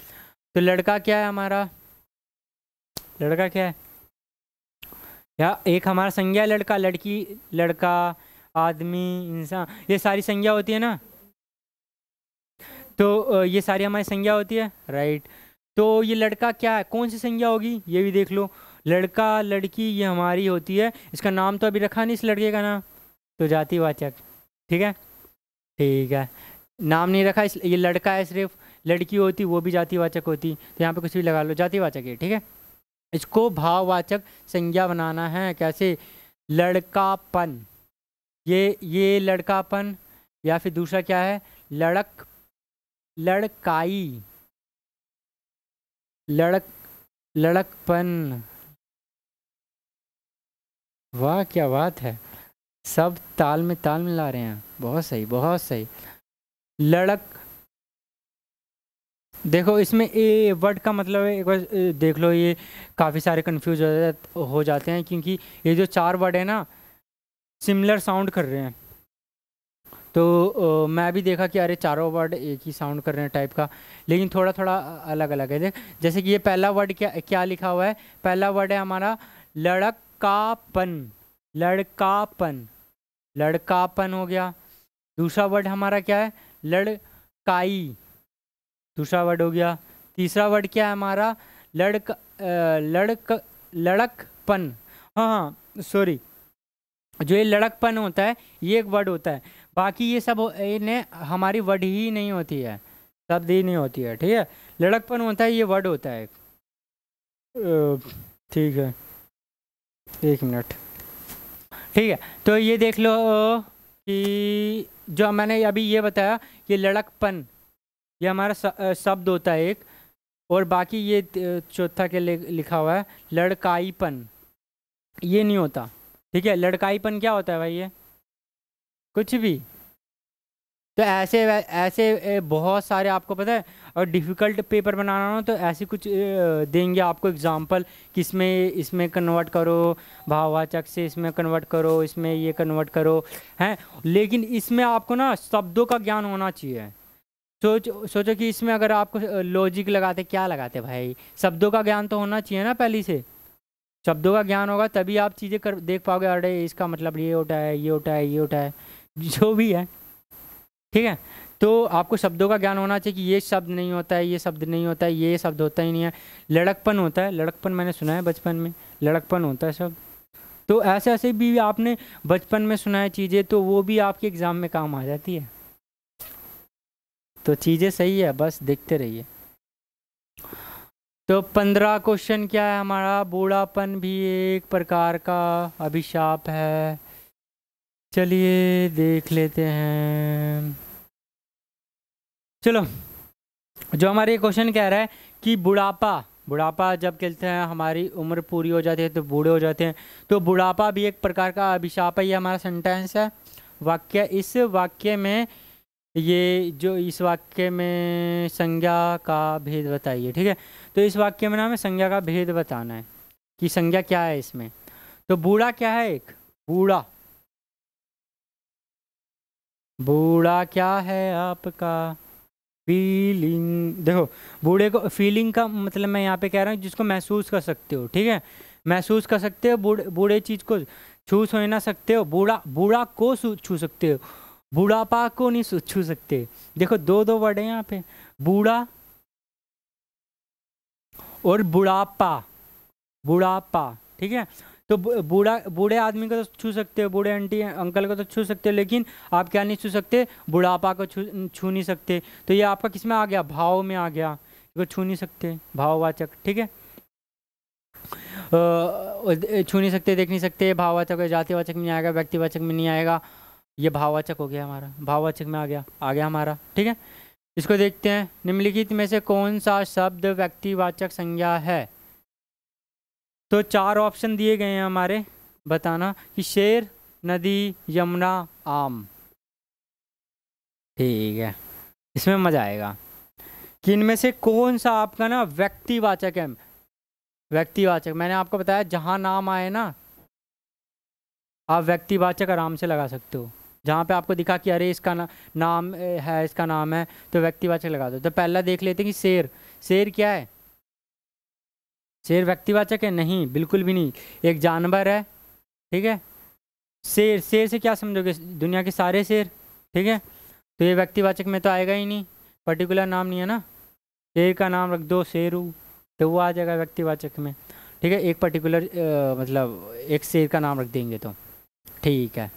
तो लड़का क्या है हमारा लड़का क्या है या एक हमारा संज्ञा लड़का लड़की लड़का आदमी इंसान ये सारी संज्ञा होती है ना तो ये सारी हमारी संज्ञा होती है राइट तो ये लड़का क्या है कौन सी संज्ञा होगी ये भी देख लो लड़का लड़की ये हमारी होती है इसका नाम तो अभी रखा नहीं इस लड़के का नाम तो जातिवाचक ठीक है ठीक है नाम नहीं रखा इस ये लड़का है सिर्फ लड़की होती वो भी जातिवाचक होती तो यहाँ पे कुछ भी लगा लो जातिवाचक है ठीक है इसको भाववाचक संज्ञा बनाना है कैसे लड़कापन ये ये लड़कापन या फिर दूसरा क्या है लड़क लड़काई लड़क लड़कपन वाह क्या बात है सब ताल में ताल मिला रहे हैं बहुत सही बहुत सही लड़क देखो इसमें ए वर्ड का मतलब है एक बार देख लो ये काफ़ी सारे कंफ्यूज हो जाते हैं क्योंकि ये जो चार वर्ड है ना सिमिलर साउंड कर रहे हैं तो मैं भी देखा कि अरे चारों वर्ड एक ही साउंड कर रहे हैं टाइप का लेकिन थोड़ा थोड़ा अलग अलग है जैसे कि ये पहला वर्ड क्या क्या लिखा हुआ है पहला वर्ड है हमारा लड़कापन लड़कापन लड़कापन हो गया दूसरा वर्ड हमारा क्या है लड़काई दूसरा वर्ड हो गया तीसरा वर्ड क्या है हमारा लड़क लड़क लड़कपन हाँ हाँ सॉरी जो ये लड़कपन होता है ये एक वर्ड होता है बाकी ये सब इन्हें हमारी वर्ड ही नहीं होती है शब्द ही नहीं होती है ठीक है लड़कपन होता है ये वर्ड होता है ठीक है एक मिनट ठीक है तो ये देख लो कि जो मैंने अभी ये बताया ये लड़कपन ये हमारा शब्द होता है एक और बाकी ये चौथा के लिखा हुआ है लड़काईपन ये नहीं होता ठीक है लड़काईपन क्या होता है भाई ये कुछ भी तो ऐसे ऐसे बहुत सारे आपको पता है और डिफ़िकल्ट पेपर बनाना हो तो ऐसे कुछ देंगे आपको एग्जांपल कि इसमें इसमें कन्वर्ट करो भाववाचक से इसमें कन्वर्ट करो इसमें ये कन्वर्ट करो हैं लेकिन इसमें आपको ना शब्दों का ज्ञान होना चाहिए सोच सोचो कि इसमें अगर आपको लॉजिक लगाते क्या लगाते भाई शब्दों का ज्ञान तो होना चाहिए ना पहले से शब्दों का ज्ञान होगा तभी आप चीज़ें कर देख पाओगे अरे इसका मतलब ये होता है ये होता है ये होता है जो भी है ठीक है तो आपको शब्दों का ज्ञान होना चाहिए कि ये शब्द नहीं होता है ये शब्द नहीं होता है ये शब्द होता ही नहीं है लड़कपन होता है लड़कपन मैंने सुना है बचपन में लड़कपन होता है शब्द तो ऐसे ऐसे भी आपने बचपन में सुना है चीज़ें तो वो भी आपके एग्ज़ाम में काम आ जाती है तो चीज़ें सही है बस देखते रहिए तो पंद्रह क्वेश्चन क्या है हमारा बूढ़ापन भी एक प्रकार का अभिशाप है चलिए देख लेते हैं चलो जो हमारे क्वेश्चन कह रहा है कि बुढ़ापा बुढ़ापा जब कहते हैं हमारी उम्र पूरी हो जाती है तो बूढ़े हो जाते हैं तो बुढ़ापा भी एक प्रकार का अभिशाप है ये हमारा सेंटेंस है वाक्य इस वाक्य में ये जो इस वाक्य में संज्ञा का भेद बताइए ठीक है तो इस वाक्य में ना हमें संज्ञा का भेद बताना है कि संज्ञा क्या है इसमें तो बूढ़ा क्या है एक बूढ़ा बूढ़ा क्या है आपका फीलिंग देखो बूढ़े को फीलिंग का मतलब मैं यहाँ पे कह रहा हूँ जिसको महसूस कर सकते हो ठीक है महसूस कर सकते हो बूढ़े बूढ़े चीज़ को छू सो ना सकते हो बूढ़ा बूढ़ा को छू सकते हो बूढ़ापा को नहीं छू सकते देखो दो दो वर्ड है यहाँ पे बूढ़ा और बुढ़ापा बुढ़ापा ठीक है तो बूढ़ा बूढ़े आदमी को तो छू सकते हो बूढ़े आंटी अंकल को तो छू सकते हो लेकिन आप क्या नहीं छू सकते बुढ़ापा को छू छू नहीं सकते तो ये आपका किस में आ गया भाव में आ गया इसको छू नहीं सकते भाववाचक ठीक है छू नहीं सकते देख नहीं सकते भाववाचक जातिवाचक में नहीं आएगा व्यक्तिवाचक में नहीं आएगा ये भाववाचक हो गया हमारा भाववाचक में आ गया आ गया हमारा ठीक है इसको देखते हैं निम्नलिखित में से कौन सा शब्द व्यक्तिवाचक संज्ञा है तो चार ऑप्शन दिए गए हैं हमारे बताना कि शेर नदी यमुना आम ठीक है इसमें मज़ा आएगा कि इनमें से कौन सा आपका ना व्यक्तिवाचक है व्यक्तिवाचक मैंने आपको बताया जहाँ नाम आए ना आप व्यक्तिवाचक आराम से लगा सकते हो जहाँ पे आपको दिखा कि अरे इसका ना, नाम है इसका नाम है तो व्यक्तिवाचक लगा दो तो पहला देख लेते हैं कि शेर शेर क्या है शेर व्यक्तिवाचक है नहीं बिल्कुल भी नहीं एक जानवर है ठीक है शेर शेर से क्या समझोगे दुनिया के सारे शेर ठीक है तो ये व्यक्तिवाचक में तो आएगा ही नहीं पर्टिकुलर नाम नहीं है ना शेर का नाम रख दो शेरू तो वो आ जाएगा व्यक्तिवाचक में ठीक है एक पर्टिकुलर मतलब एक शेर का नाम रख देंगे तो ठीक है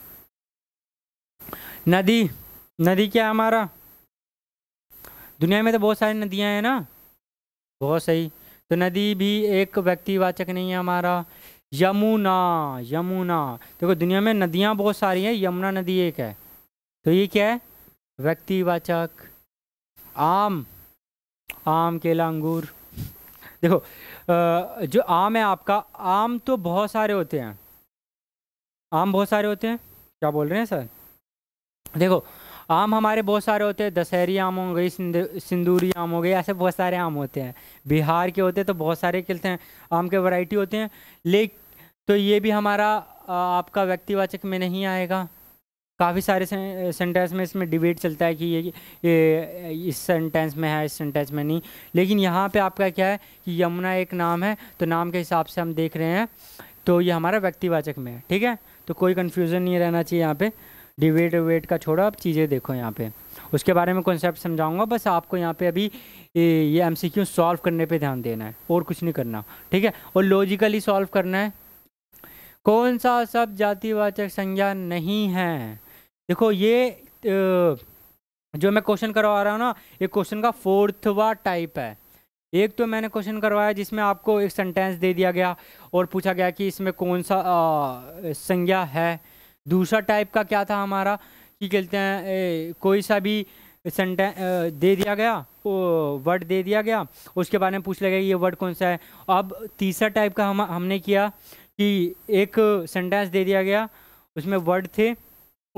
नदी नदी क्या है हमारा दुनिया में तो बहुत सारी नदियाँ हैं ना बहुत सही तो नदी भी एक व्यक्तिवाचक नहीं है हमारा यमुना यमुना देखो तो दुनिया में नदियाँ बहुत सारी हैं यमुना नदी एक है तो ये क्या है व्यक्तिवाचक आम आम केला अंगूर देखो जो आम है आपका आम तो बहुत सारे होते हैं आम बहुत सारे होते हैं क्या बोल रहे हैं सर देखो आम हमारे बहुत सारे होते हैं दशहरी आम हो गई सिंदूरी आम हो गए ऐसे बहुत सारे आम होते हैं बिहार के होते हैं तो बहुत सारे खिलते हैं आम के वैरायटी होते हैं ले तो ये भी हमारा आपका व्यक्तिवाचक में नहीं आएगा काफ़ी सारे सेंटेंस में इसमें डिबेट चलता है कि ये, ये इस सेंटेंस में है इस सेंटेंस में नहीं लेकिन यहाँ पे आपका क्या है कि यमुना एक नाम है तो नाम के हिसाब से हम देख रहे हैं तो ये हमारा व्यक्तिवाचक में है ठीक है तो कोई कन्फ्यूज़न नहीं रहना चाहिए यहाँ पर डिवेट वेट का छोड़ो आप चीज़ें देखो यहाँ पे उसके बारे में कॉन्सेप्ट समझाऊंगा बस आपको यहाँ पे अभी ये एम सी क्यू सॉल्व करने पे ध्यान देना है और कुछ नहीं करना ठीक है और लॉजिकली सॉल्व करना है कौन सा सब जातिवाचक संज्ञा नहीं है देखो ये जो मैं क्वेश्चन करवा रहा हूँ ना ये क्वेश्चन का फोर्थवा टाइप है एक तो मैंने क्वेश्चन करवाया जिसमें आपको एक सेंटेंस दे दिया गया और पूछा गया कि इसमें कौन सा संज्ञा है दूसरा टाइप का क्या था हमारा कि कहते हैं ए, कोई सा भी सेंटें दे दिया गया वर्ड दे दिया गया उसके बारे में पूछ लिया गया ये वर्ड कौन सा है अब तीसरा टाइप का हम हमने किया कि एक सेंटेंस दे दिया गया उसमें वर्ड थे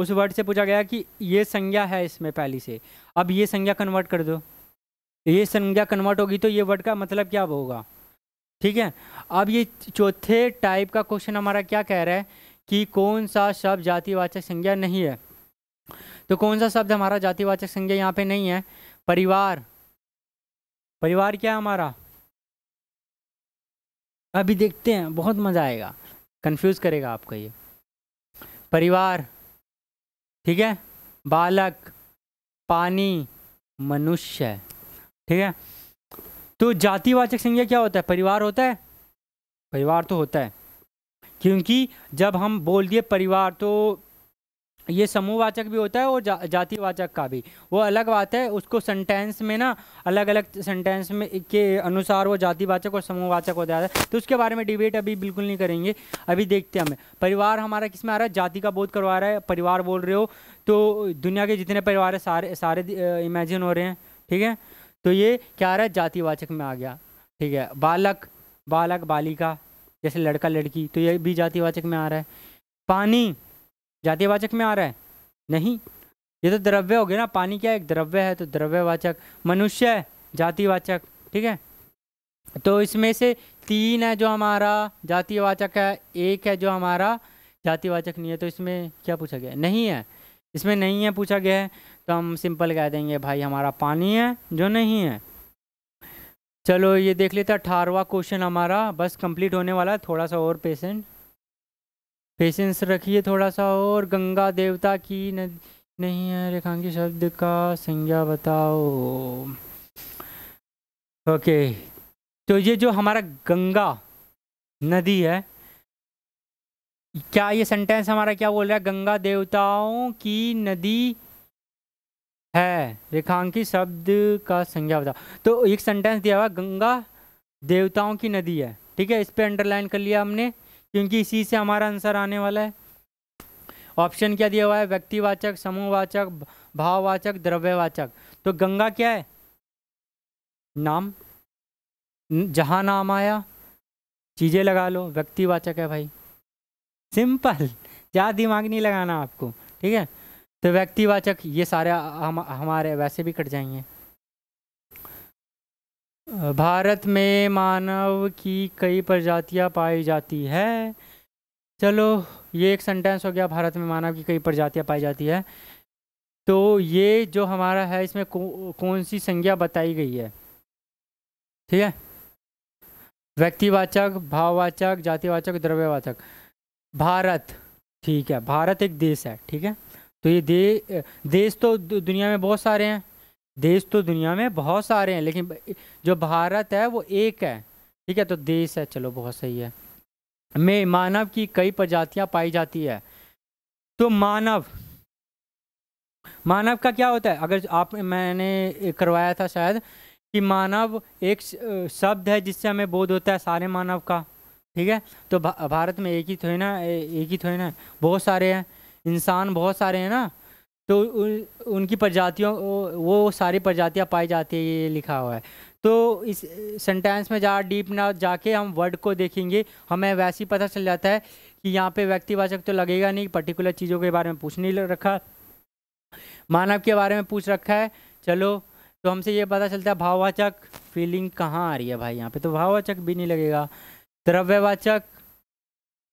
उस वर्ड से पूछा गया कि ये संज्ञा है इसमें पहली से अब ये संज्ञा कन्वर्ट कर दो ये संज्ञा कन्वर्ट होगी तो ये वर्ड का मतलब क्या होगा ठीक है अब ये चौथे टाइप का क्वेश्चन हमारा क्या कह रहा है कि कौन सा शब्द जातिवाचक संज्ञा नहीं है तो कौन सा शब्द हमारा जातिवाचक संज्ञा यहाँ पे नहीं है परिवार परिवार क्या है हमारा अभी देखते हैं बहुत मज़ा आएगा कंफ्यूज करेगा आपको ये परिवार ठीक है बालक पानी मनुष्य ठीक है तो जातिवाचक संज्ञा क्या होता है परिवार होता है परिवार तो होता है क्योंकि जब हम बोल दिए परिवार तो ये समूहवाचक भी होता है और जा, जातिवाचक का भी वो अलग बात है उसको सेंटेंस में ना अलग अलग सेंटेंस में के अनुसार वो जातिवाचक और समूहवाचक हो जाता है तो उसके बारे में डिबेट अभी बिल्कुल नहीं करेंगे अभी देखते हैं हमें परिवार हमारा किस में आ रहा है जाति का बोध करवा रहा है परिवार बोल रहे हो तो दुनिया के जितने परिवार है सारे सारे इमेजिन हो रहे हैं ठीक है तो ये क्या आ रहा है जातिवाचक में आ गया ठीक है बालक बालक बालिका जैसे लड़का लड़की तो ये भी जातिवाचक में आ रहा है पानी जातिवाचक में आ रहा है नहीं ये तो द्रव्य हो गया ना पानी क्या एक द्रव्य है तो द्रव्यवाचक मनुष्य जातिवाचक ठीक है तो इसमें से तीन है जो हमारा जातिवाचक है एक है जो हमारा जातिवाचक नहीं है तो इसमें क्या पूछा गया नहीं है इसमें नहीं है पूछा गया है तो हम सिंपल कह देंगे भाई हमारा पानी है जो नहीं है चलो ये देख लेते अठारवा क्वेश्चन हमारा बस कंप्लीट होने वाला है थोड़ा सा और पेशेंट पेशेंस रखिए थोड़ा सा और गंगा देवता की नदी नहीं है रेखांकी शब्द का संज्ञा बताओ ओके तो ये जो हमारा गंगा नदी है क्या ये सेंटेंस हमारा क्या बोल रहा है गंगा देवताओं की नदी है रेखांकी शब्द का संज्ञा बताओ तो एक सेंटेंस दिया हुआ गंगा देवताओं की नदी है ठीक है इस पर अंडरलाइन कर लिया हमने क्योंकि इसी से हमारा आंसर आने वाला है ऑप्शन क्या दिया हुआ है व्यक्तिवाचक समूहवाचक भाववाचक द्रव्यवाचक तो गंगा क्या है नाम जहाँ नाम आया चीज़ें लगा लो व्यक्तिवाचक है भाई सिंपल ज़्यादा दिमाग नहीं लगाना आपको ठीक है तो व्यक्तिवाचक ये सारे हम हमारे वैसे भी कट जाएंगे भारत में मानव की कई प्रजातियां पाई जाती है चलो ये एक सेंटेंस हो गया भारत में मानव की कई प्रजातियां पाई जाती है तो ये जो हमारा है इसमें कौन सी संज्ञा बताई गई है ठीक है व्यक्तिवाचक भाववाचक जातिवाचक द्रव्यवाचक भारत ठीक है भारत एक देश है ठीक है तो ये दे देश तो दुनिया में बहुत सारे हैं देश तो दुनिया में बहुत सारे हैं लेकिन जो भारत है वो एक है ठीक है तो देश है चलो बहुत सही है में मानव की कई प्रजातियां पाई जाती है तो मानव मानव का क्या होता है अगर आप मैंने करवाया था शायद कि मानव एक शब्द है जिससे हमें बोध होता है सारे मानव का ठीक है तो भारत में एक ही थोड़ी ना एक ही थोड़ी ना बहुत सारे हैं इंसान बहुत सारे हैं ना तो उन, उनकी प्रजातियों वो सारी प्रजातियाँ पाई जाती है ये लिखा हुआ है तो इस सेंटेंस में जा डीप ना जाके हम वर्ड को देखेंगे हमें वैसे ही पता चल जाता है कि यहाँ पे व्यक्तिवाचक तो लगेगा नहीं पर्टिकुलर चीज़ों के बारे में पूछ नहीं रखा मानव के बारे में पूछ रखा है चलो तो हमसे ये पता चलता है भाववाचक फीलिंग कहाँ आ रही है भाई यहाँ पे तो भाववाचक भी नहीं लगेगा द्रव्यवाचक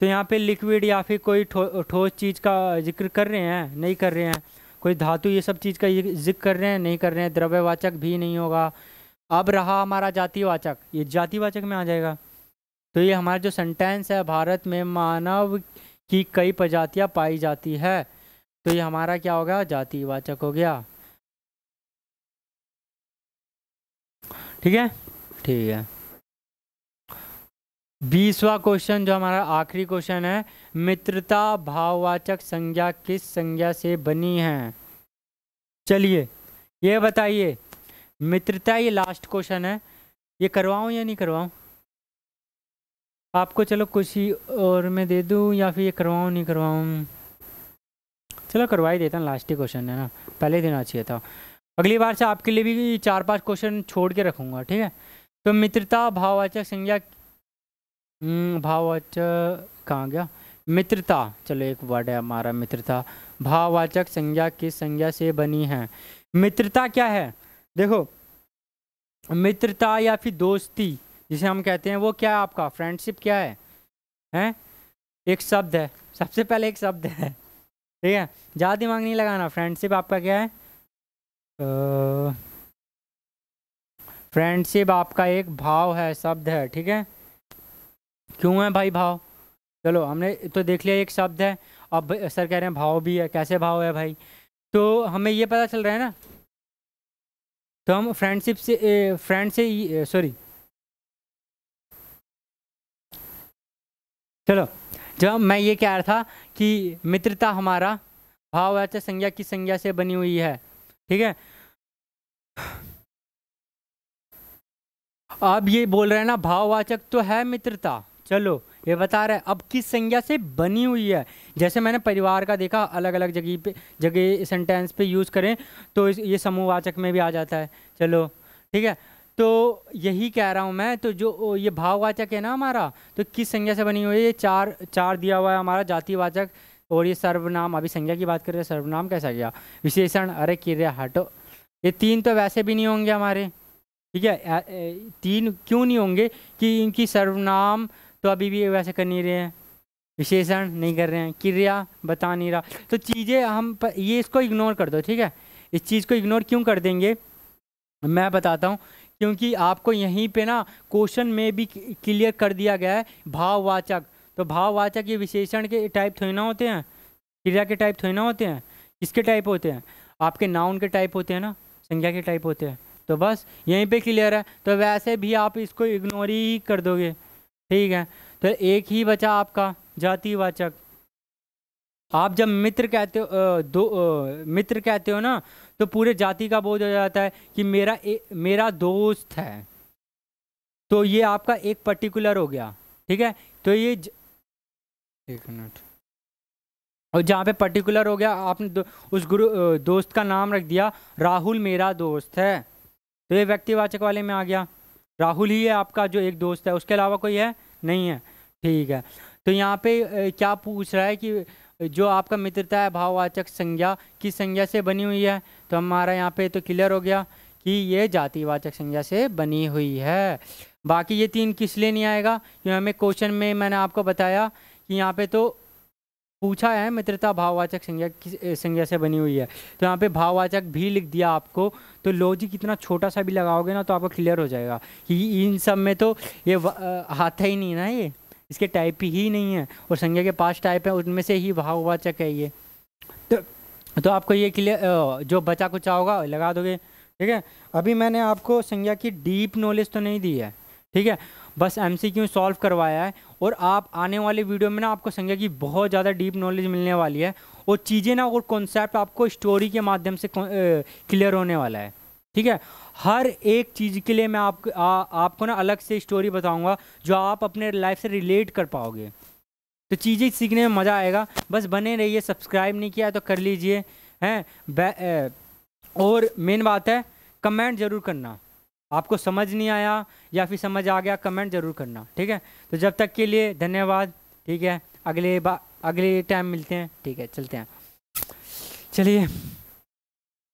तो यहाँ पे लिक्विड या फिर कोई ठोस थो, चीज़ का जिक्र कर रहे हैं नहीं कर रहे हैं कोई धातु ये सब चीज़ का जिक्र कर रहे हैं नहीं कर रहे हैं द्रव्यवाचक भी नहीं होगा अब रहा हमारा जातिवाचक ये जातिवाचक में आ जाएगा तो ये हमारा जो सेंटेंस है भारत में मानव की कई प्रजातियाँ पाई जाती है तो ये हमारा क्या हो गया जातिवाचक हो गया ठीक है ठीक है बीसवा क्वेश्चन जो हमारा आखिरी क्वेश्चन है मित्रता भाववाचक संज्ञा किस संज्ञा से बनी है चलिए ये बताइए मित्रता ये लास्ट क्वेश्चन है ये करवाऊँ या नहीं करवाऊँ आपको चलो कुछ ही और मैं दे दूँ या फिर ये करवाऊँ नहीं करवाऊँ चलो करवा ही देता हूँ लास्ट ही क्वेश्चन है ना पहले देना चाहिए था अगली बार से आपके लिए भी चार पांच क्वेश्चन छोड़ के रखूँगा ठीक है तो मित्रता भाववाचक संज्ञा हम्म, भाववाचक कहाँ गया मित्रता चलो एक वर्ड है हमारा मित्रता भाववाचक संज्ञा किस संज्ञा से बनी है मित्रता क्या है देखो मित्रता या फिर दोस्ती जिसे हम कहते हैं वो क्या है आपका फ्रेंडशिप क्या है हैं एक शब्द है सबसे पहले एक शब्द है ठीक है ज़्यादा दिमाग नहीं लगाना फ्रेंडशिप आपका क्या है फ्रेंडशिप आपका एक भाव है शब्द है ठीक है क्यों है भाई भाव चलो हमने तो देख लिया एक शब्द है अब सर कह रहे हैं भाव भी है कैसे भाव है भाई तो हमें ये पता चल रहा है ना तो हम फ्रेंडशिप से फ्रेंड से सॉरी चलो जब मैं ये कह रहा था कि मित्रता हमारा भाववाचक संज्ञा की संज्ञा से बनी हुई है ठीक है अब ये बोल रहे हैं ना भाववाचक तो है मित्रता चलो ये बता रहा है अब किस संज्ञा से बनी हुई है जैसे मैंने परिवार का देखा अलग अलग जगह पे जगह सेंटेंस पे यूज़ करें तो ये समूहवाचक में भी आ जाता है चलो ठीक है तो यही कह रहा हूँ मैं तो जो ये भाववाचक है ना हमारा तो किस संज्ञा से बनी हुई है ये चार चार दिया हुआ है हमारा जातिवाचक और ये सर्वनाम अभी संज्ञा की बात कर रहे हैं सर्वनाम कैसा गया विशेषण अरे किरिया हटो ये तीन तो वैसे भी नहीं होंगे हमारे ठीक है तीन क्यों नहीं होंगे कि इनकी सर्वनाम तो अभी भी वैसे कर नहीं रहे हैं विशेषण नहीं कर रहे हैं क्रिया बता नहीं रहा तो चीज़ें हम प, ये इसको इग्नोर कर दो ठीक है इस चीज़ को इग्नोर क्यों कर देंगे मैं बताता हूँ क्योंकि आपको यहीं पे ना क्वेश्चन में भी क्लियर कर दिया गया है भाववाचक तो भाववाचक ये विशेषण के टाइप थोड़ी ना होते हैं क्रिया के टाइप थोड़ी ना होते हैं किसके टाइप होते हैं आपके नाउन के टाइप होते हैं ना संज्ञा के टाइप होते हैं तो बस यहीं पे क्लियर है तो वैसे भी आप इसको इग्नोर ही कर दोगे ठीक है तो एक ही बचा आपका जातिवाचक आप जब मित्र कहते हो दो मित्र कहते हो ना तो पूरे जाति का बोध हो जाता है कि मेरा ए, मेरा दोस्त है तो ये आपका एक पर्टिकुलर हो गया ठीक है तो ये ज... एक मिनट और जहाँ पे पर्टिकुलर हो गया आपने दो, उस गुरु दोस्त का नाम रख दिया राहुल मेरा दोस्त है तो ये व्यक्तिवाचक वाले में आ गया राहुल ही है आपका जो एक दोस्त है उसके अलावा कोई है नहीं है ठीक है तो यहाँ पे क्या पूछ रहा है कि जो आपका मित्रता है भाववाचक संज्ञा किस संज्ञा से बनी हुई है तो हमारा यहाँ पे तो क्लियर हो गया कि ये जातिवाचक संज्ञा से बनी हुई है बाकी ये तीन किस लिए नहीं आएगा क्योंकि हमें क्वेश्चन में मैंने आपको बताया कि यहाँ पे तो पूछा है मित्रता भाववाचक संज्ञा किस संज्ञा से बनी हुई है तो यहाँ पे भाववाचक भी लिख दिया आपको तो लॉजिक इतना छोटा सा भी लगाओगे ना तो आपको क्लियर हो जाएगा कि इन सब में तो ये हाथ ही नहीं ना ये इसके टाइप ही नहीं है और संज्ञा के पास टाइप है उनमें से ही भाववाचक है ये तो तो आपको ये क्लियर जो बचा कुचा होगा लगा दोगे ठीक है अभी मैंने आपको संज्ञा की डीप नॉलेज तो नहीं दी है ठीक है बस एम सी क्यू सॉल्व करवाया है और आप आने वाले वीडियो में ना आपको संज्ञा की बहुत ज़्यादा डीप नॉलेज मिलने वाली है और चीज़ें ना और कॉन्सेप्ट आपको स्टोरी के माध्यम से क्लियर होने वाला है ठीक है हर एक चीज़ के लिए मैं आप, आ, आपको ना अलग से स्टोरी बताऊँगा जो आप अपने लाइफ से रिलेट कर पाओगे तो चीज़ें सीखने में मज़ा आएगा बस बने रहिए सब्सक्राइब नहीं किया तो कर लीजिए हैं और मेन बात है कमेंट ज़रूर करना आपको समझ नहीं आया या फिर समझ आ गया कमेंट ज़रूर करना ठीक है तो जब तक के लिए धन्यवाद ठीक है अगले बा अगले टाइम मिलते हैं ठीक है चलते हैं चलिए